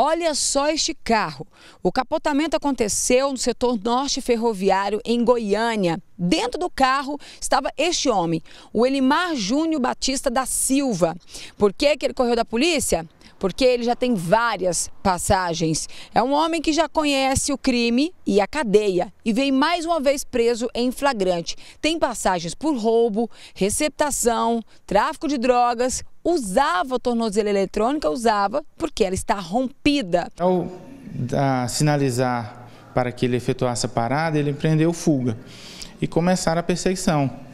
Olha só este carro. O capotamento aconteceu no setor norte ferroviário em Goiânia. Dentro do carro estava este homem, o Elimar Júnior Batista da Silva. Por que, que ele correu da polícia? porque ele já tem várias passagens. É um homem que já conhece o crime e a cadeia e vem mais uma vez preso em flagrante. Tem passagens por roubo, receptação, tráfico de drogas, usava a tornozela eletrônica, usava porque ela está rompida. Ao sinalizar para que ele efetuasse a parada, ele empreendeu fuga e começaram a perseguição.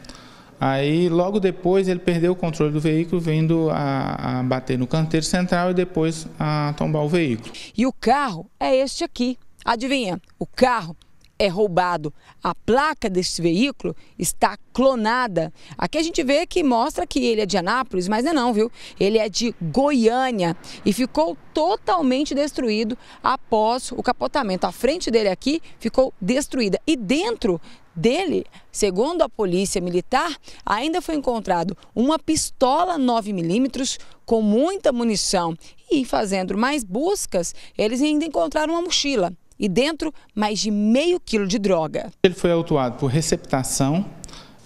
Aí, logo depois, ele perdeu o controle do veículo, vindo a, a, bater no canteiro central e depois a tombar o veículo. E o carro é este aqui. Adivinha? O carro é roubado. A placa deste veículo está clonada. Aqui a gente vê que mostra que ele é de Anápolis, mas não é não, viu? Ele é de Goiânia e ficou totalmente destruído após o capotamento. A frente dele aqui ficou destruída e dentro dele, segundo a polícia militar, ainda foi encontrado uma pistola 9mm com muita munição. E fazendo mais buscas, eles ainda encontraram uma mochila e dentro mais de meio quilo de droga. Ele foi autuado por receptação,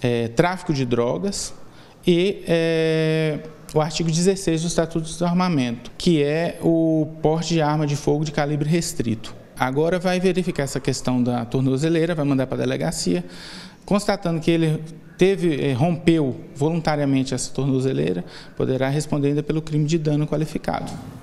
é, tráfico de drogas e é, o artigo 16 do Estatuto do Armamento, que é o porte de arma de fogo de calibre restrito agora vai verificar essa questão da tornozeleira, vai mandar para a delegacia, constatando que ele teve eh, rompeu voluntariamente essa tornozeleira, poderá responder ainda pelo crime de dano qualificado.